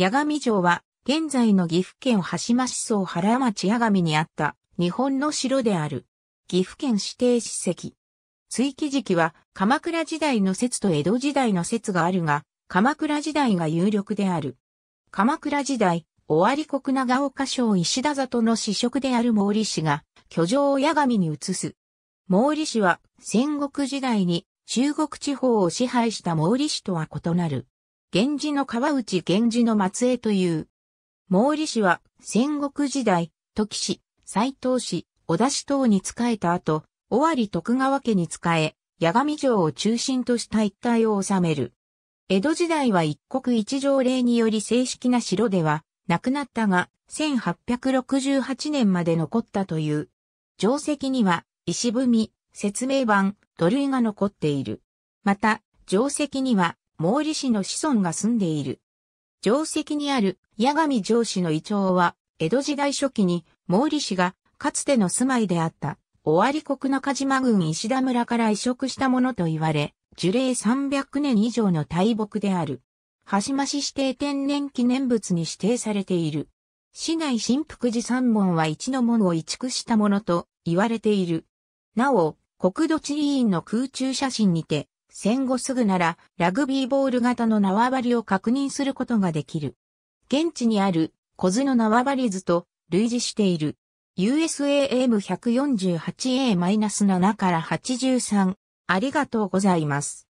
八神城は、現在の岐阜県橋間市総原町八神にあった日本の城である。岐阜県指定史跡。追記時期は鎌倉時代の説と江戸時代の説があるが、鎌倉時代が有力である。鎌倉時代、尾張国長岡省石田里の子職である毛利氏が、居城を八神に移す。毛利氏は戦国時代に中国地方を支配した毛利氏とは異なる。源氏の川内源氏の末裔という。毛利氏は戦国時代、時氏、斎藤氏、小田氏等に仕えた後、尾張徳川家に仕え、八神城を中心とした一帯を治める。江戸時代は一国一条例により正式な城ではなくなったが、1868年まで残ったという。定石には、石踏み、説明版、土塁が残っている。また、定石には、毛利氏の子孫が住んでいる。定石にある八神城氏の遺帳は、江戸時代初期に毛利氏がかつての住まいであった尾張国中島郡石田村から移植したものと言われ、樹齢300年以上の大木である。橋増指定天然記念物に指定されている。市内新福寺三門は一の門を移築したものと言われている。なお、国土地理院の空中写真にて、戦後すぐならラグビーボール型の縄張りを確認することができる。現地にある小津の縄張り図と類似している。USAM148A-7 から83。ありがとうございます。